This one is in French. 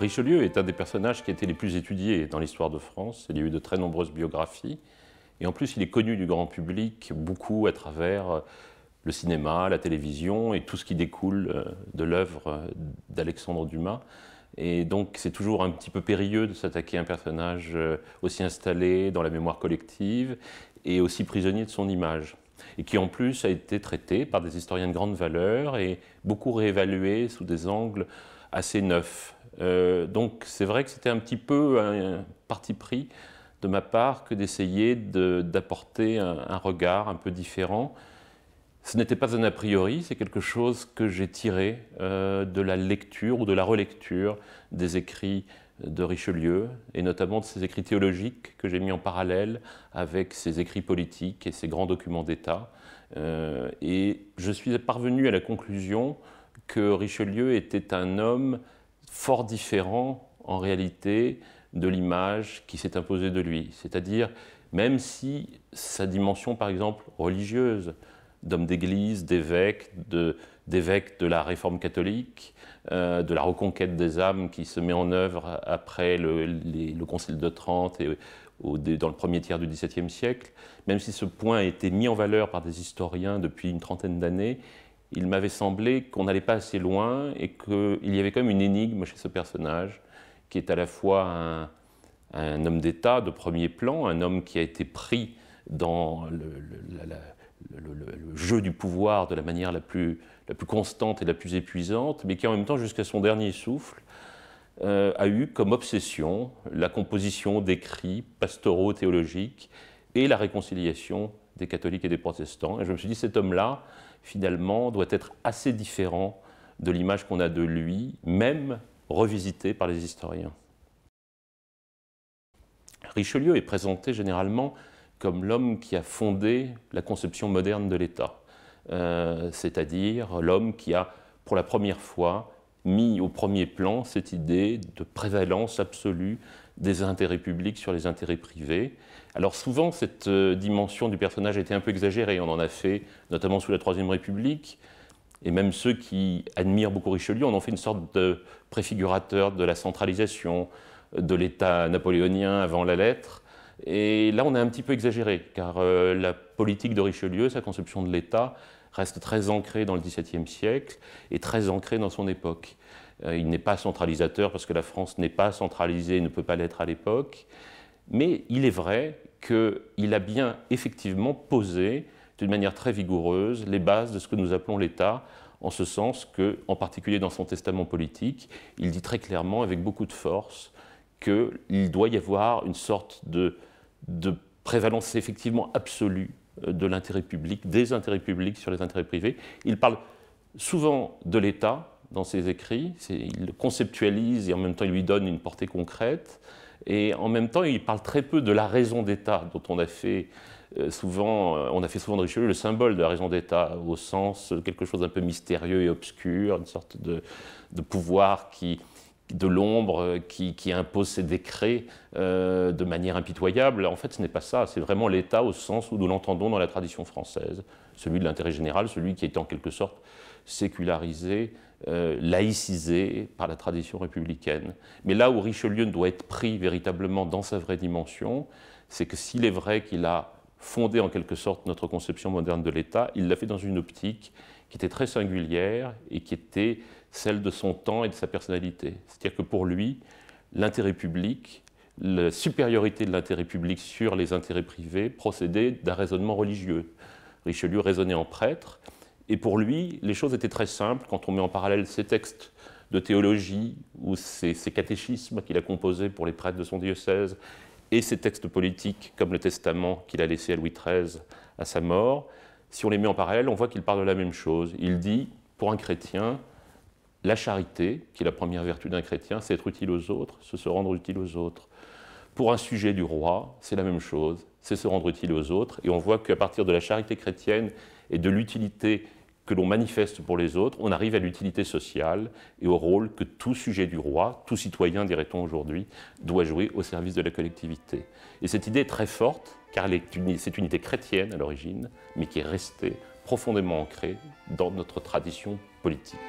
Richelieu est un des personnages qui a été les plus étudiés dans l'histoire de France. Il y a eu de très nombreuses biographies. Et en plus, il est connu du grand public beaucoup à travers euh, le cinéma, la télévision et tout ce qui découle euh, de l'œuvre euh, d'Alexandre Dumas. Et donc, c'est toujours un petit peu périlleux de s'attaquer à un personnage aussi installé dans la mémoire collective et aussi prisonnier de son image. Et qui, en plus, a été traité par des historiens de grande valeur et beaucoup réévalué sous des angles assez neufs. Euh, donc c'est vrai que c'était un petit peu un, parti pris de ma part que d'essayer d'apporter un, regard un peu différent. Ce n'était pas un a priori, c'est quelque chose que j'ai tiré euh, de la lecture ou de la relecture des écrits de Richelieu, et notamment de ses écrits théologiques que j'ai mis en parallèle avec ses écrits politiques et ses grands documents d'État. Euh, et je suis parvenu à la conclusion que Richelieu était un homme fort différent en réalité de l'image qui s'est imposée de lui. C'est-à-dire, même si sa dimension, par exemple, religieuse, d'homme d'église, d'évêque, d'évêque de, la réforme catholique, euh, de la reconquête des âmes qui se met en œuvre après le, Concile de Trente et dans le premier tiers du XVIIe siècle, même si ce point a été mis en valeur par des historiens depuis une trentaine d'années, il m'avait semblé qu'on n'allait pas assez loin et qu'il y avait quand même une énigme chez ce personnage, qui est à la fois un, homme d'État de premier plan, un homme qui a été pris dans le, jeu du pouvoir de la manière la plus, constante et la plus épuisante, mais qui en même temps, jusqu'à son dernier souffle, euh, a eu comme obsession la composition d'écrits pastoraux théologiques et la réconciliation des catholiques et des protestants. Et je me suis dit, cet homme-là, finalement, doit être assez différent de l'image qu'on a de lui, même revisité par les historiens. Richelieu est présenté généralement comme l'homme qui a fondé la conception moderne de l'État, euh, c'est-à-dire l'homme qui a, pour la première fois, mis au premier plan cette idée de prévalence absolue des intérêts publics sur les intérêts privés. Alors souvent, cette euh, dimension du personnage a été un peu exagérée. On en a fait, notamment sous la Troisième République, et même ceux qui admirent beaucoup Richelieu en ont fait une sorte de préfigurateur de la centralisation de l'État napoléonien avant la lettre. Et là, on a un petit peu exagéré, car euh, la politique de Richelieu, sa conception de l'État, reste très ancrée dans le XVIIe siècle et très ancrée dans son époque. Euh, il n'est pas centralisateur parce que la France n'est pas centralisée, et ne peut pas l'être à l'époque. Mais il est vrai qu'il a bien effectivement posé d'une manière très vigoureuse les bases de ce que nous appelons l'État, en ce sens que, en particulier dans son testament politique, il dit très clairement, avec beaucoup de force, qu'il doit y avoir une sorte de prévalence effectivement absolue euh, de l'intérêt public, des intérêts publics sur les intérêts privés. Il parle souvent de l'État, dans ses écrits, il conceptualise et en même temps il lui donne une portée concrète. Et en même temps, il parle très peu de la raison d'État, dont on a fait euh, souvent, euh, on a fait souvent de Richelieu le symbole de la raison d'État, au sens euh, quelque chose d'un peu mystérieux et obscur, une sorte de, de pouvoir qui, de l'ombre qui, impose ses décrets de manière impitoyable. En fait, ce n'est pas ça. C'est vraiment l'État au sens où nous l'entendons dans la tradition française, celui de l'intérêt général, celui qui est en quelque sorte sécularisé euh, laïcisé par la tradition républicaine. Mais là où Richelieu doit être pris véritablement dans sa vraie dimension, c'est que s'il est vrai qu'il a fondé en quelque sorte notre conception moderne de l'État, il l'a fait dans une optique qui était très singulière et qui était celle de son temps et de sa personnalité. C'est-à-dire que pour lui, l'intérêt public, la supériorité de l'intérêt public sur les intérêts privés procédait d'un raisonnement religieux. Richelieu raisonnait en prêtre, et pour lui, les choses étaient très simples quand on met en parallèle ses textes de théologie ou ses, catéchismes qu'il a composés pour les prêtres de son diocèse et ses textes politiques comme le testament qu'il a laissé à Louis XIII à sa mort. Si on les met en parallèle, on voit qu'il parle de la même chose. Il dit, pour un chrétien, la charité, qui est la première vertu d'un chrétien, c'est être utile aux autres, c'est se rendre utile aux autres. Pour un sujet du roi, c'est la même chose, c'est se rendre utile aux autres. Et on voit qu'à partir de la charité chrétienne et de l'utilité que l'on manifeste pour les autres, on arrive à l'utilité sociale et au rôle que tout sujet du roi, tout citoyen, dirait-on aujourd'hui, doit jouer au service de la collectivité. Et cette idée est très forte, car c'est une idée chrétienne à l'origine, mais qui est restée profondément ancrée dans notre tradition politique.